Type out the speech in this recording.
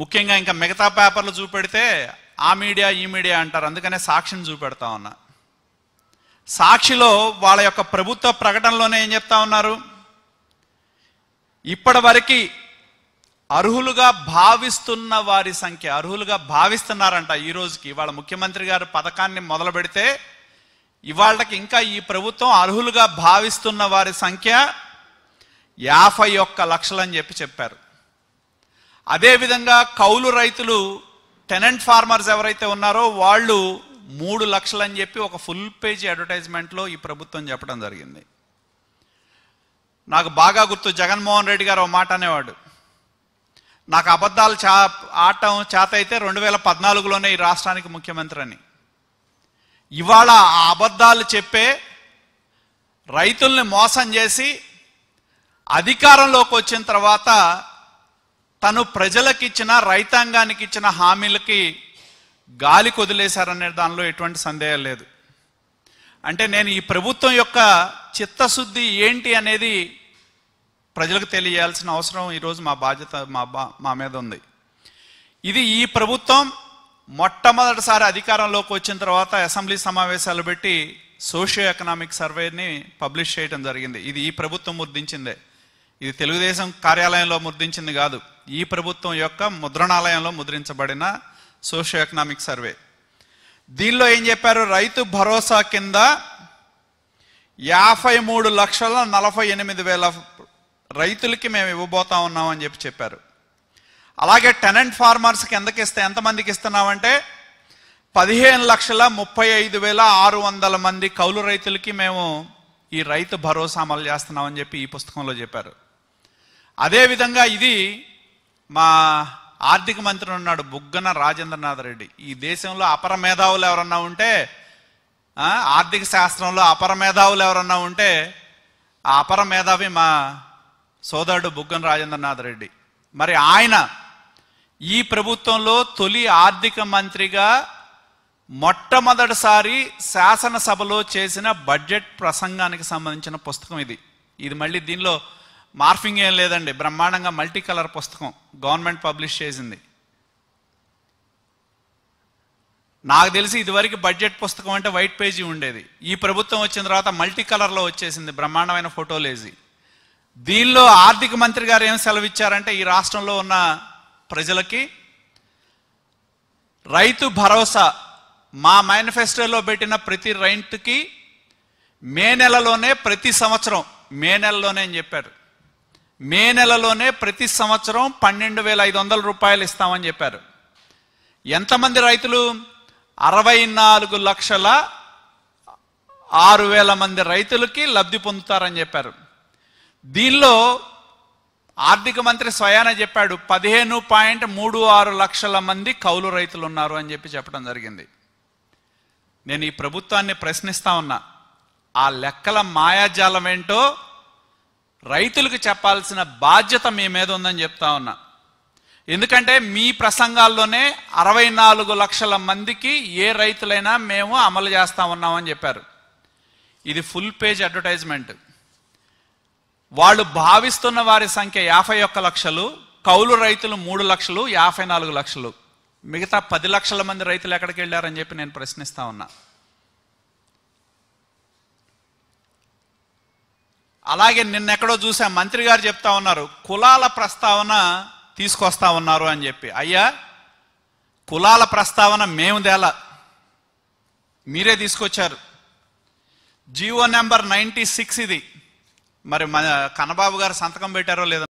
ముఖ్యంగా ఇంకా మిగతా పేపర్లు చూపెడితే ఆ మీడియా ఈ మీడియా అంటారు అందుకనే సాక్షిని చూపెడతా ఉన్నా సాక్షిలో వాళ్ళ యొక్క ప్రభుత్వ ప్రకటనలోనే ఏం చెప్తా ఉన్నారు ఇప్పటివరకు అర్హులుగా భావిస్తున్న వారి సంఖ్య అర్హులుగా భావిస్తున్నారంట ఈ రోజుకి వాళ్ళ ముఖ్యమంత్రి గారు పథకాన్ని మొదలు పెడితే ఇవాళకి ఇంకా ఈ ప్రభుత్వం అర్హులుగా భావిస్తున్న వారి సంఖ్య యాభై ఒక్క లక్షలని చెప్పి చెప్పారు అదేవిధంగా కౌలు రైతులు టెనెంట్ ఫార్మర్స్ ఎవరైతే ఉన్నారో వాళ్ళు మూడు లక్షలు అని చెప్పి ఒక ఫుల్ పేజీ అడ్వర్టైజ్మెంట్లో ఈ ప్రభుత్వం చెప్పడం జరిగింది నాకు బాగా గుర్తు జగన్మోహన్ రెడ్డి గారు ఒక మాట అనేవాడు నాకు అబద్ధాలు చా ఆటం చేత అయితే రెండు వేల పద్నాలుగులోనే ఈ రాష్ట్రానికి ముఖ్యమంత్రి అని ఇవాళ ఆ అబద్ధాలు చెప్పే రైతుల్ని మోసం చేసి అధికారంలోకి వచ్చిన తర్వాత తను ప్రజలకిచ్చిన రైతాంగానికి ఇచ్చిన హామీలకి గాలి కొదిలేశారనే దానిలో ఎటువంటి సందేహం లేదు అంటే నేను ఈ ప్రభుత్వం యొక్క చిత్తశుద్ధి ఏంటి అనేది ప్రజలకు తెలియాల్సిన అవసరం ఈరోజు మా బాధ్యత మా బా మా మీద ఉంది ఇది ఈ ప్రభుత్వం మొట్టమొదటిసారి అధికారంలోకి వచ్చిన తర్వాత అసెంబ్లీ సమావేశాలు పెట్టి సోషియో ఎకనామిక్ సర్వేని పబ్లిష్ చేయడం జరిగింది ఇది ఈ ప్రభుత్వం ముర్దించిందే ఇది తెలుగుదేశం కార్యాలయంలో ముర్దించింది కాదు ఈ ప్రభుత్వం యొక్క ముద్రణాలయంలో ముద్రించబడిన సోషియో ఎకనామిక్ సర్వే దీనిలో ఏం చెప్పారు రైతు భరోసా కింద యాభై మూడు లక్షల నలభై ఎనిమిది వేల రైతులకి మేము ఇవ్వబోతా ఉన్నామని చెప్పి చెప్పారు అలాగే టెనెంట్ ఫార్మర్స్కి ఎంతకి ఇస్తే ఎంతమందికి ఇస్తున్నామంటే పదిహేను లక్షల ముప్పై ఐదు వేల ఆరు వందల మంది కౌలు రైతులకి మేము ఈ రైతు భరోసా అమలు చేస్తున్నామని చెప్పి ఈ పుస్తకంలో చెప్పారు అదేవిధంగా ఇది మా ఆర్థిక మంత్రి ఉన్నాడు బుగ్గన రాజేంద్రనాథ్ రెడ్డి ఈ దేశంలో అపర మేధావులు ఎవరన్నా ఉంటే ఆర్థిక శాస్త్రంలో అపర మేధావులు ఎవరన్నా ఉంటే ఆ అపర మేధావి మా సోదరుడు బుగ్గన రాజేంద్రనాథ్ రెడ్డి మరి ఆయన ఈ ప్రభుత్వంలో తొలి ఆర్థిక మంత్రిగా మొట్టమొదటిసారి శాసనసభలో చేసిన బడ్జెట్ ప్రసంగానికి సంబంధించిన పుస్తకం ఇది ఇది మళ్ళీ దీనిలో మార్ఫింగ్ ఏం లేదండి బ్రహ్మాండంగా మల్టీ కలర్ పుస్తకం గవర్నమెంట్ పబ్లిష్ చేసింది నాకు తెలిసి ఇదివరకు బడ్జెట్ పుస్తకం అంటే వైట్ పేజీ ఉండేది ఈ ప్రభుత్వం వచ్చిన తర్వాత మల్టీ కలర్లో వచ్చేసింది బ్రహ్మాండమైన ఫోటోలేజీ దీనిలో ఆర్థిక మంత్రి గారు ఏం సెలవు ఇచ్చారంటే ఈ రాష్ట్రంలో ఉన్న ప్రజలకి రైతు భరోసా మా మేనిఫెస్టోలో పెట్టిన ప్రతి రైతుకి మే నెలలోనే ప్రతి సంవత్సరం మే నెలలోనే అని చెప్పారు మే నెలలోనే ప్రతి సంవత్సరం పన్నెండు వేల ఐదు వందల రూపాయలు ఇస్తామని చెప్పారు ఎంతమంది రైతులు అరవై నాలుగు లక్షల ఆరు వేల మంది రైతులకి లబ్ధి పొందుతారని చెప్పారు దీనిలో ఆర్థిక మంత్రి స్వయాన చెప్పాడు పదిహేను పాయింట్ మూడు ఆరు లక్షల మంది కౌలు రైతులు ఉన్నారు అని చెప్పి చెప్పడం జరిగింది నేను ఈ ప్రభుత్వాన్ని ప్రశ్నిస్తా ఉన్నా ఆ లెక్కల మాయాజాలం ఏంటో రైతులకు చెప్పాల్సిన బాధ్యత మీ మీద ఉందని చెప్తా ఉన్నా ఎందుకంటే మీ ప్రసంగాల్లోనే అరవై నాలుగు లక్షల మందికి ఏ రైతులైనా మేము అమలు చేస్తా ఉన్నామని చెప్పారు ఇది ఫుల్ పేజ్ అడ్వర్టైజ్మెంట్ వాళ్ళు భావిస్తున్న వారి సంఖ్య యాభై ఒక్క లక్షలు కౌలు రైతులు మూడు లక్షలు యాభై నాలుగు లక్షలు మిగతా పది లక్షల మంది రైతులు ఎక్కడికి వెళ్ళారని చెప్పి నేను ప్రశ్నిస్తా ఉన్నా అలాగే నిన్నెక్కడో చూసా మంత్రి గారు చెప్తా ఉన్నారు కులాల ప్రస్తావన తీసుకొస్తా ఉన్నారు అని చెప్పి అయ్యా కులాల ప్రస్తావన మేము తేలా మీరే తీసుకొచ్చారు జీవో నెంబర్ నైంటీ సిక్స్ ఇది మరి మన కన్నబాబు గారు సంతకం పెట్టారో లేదో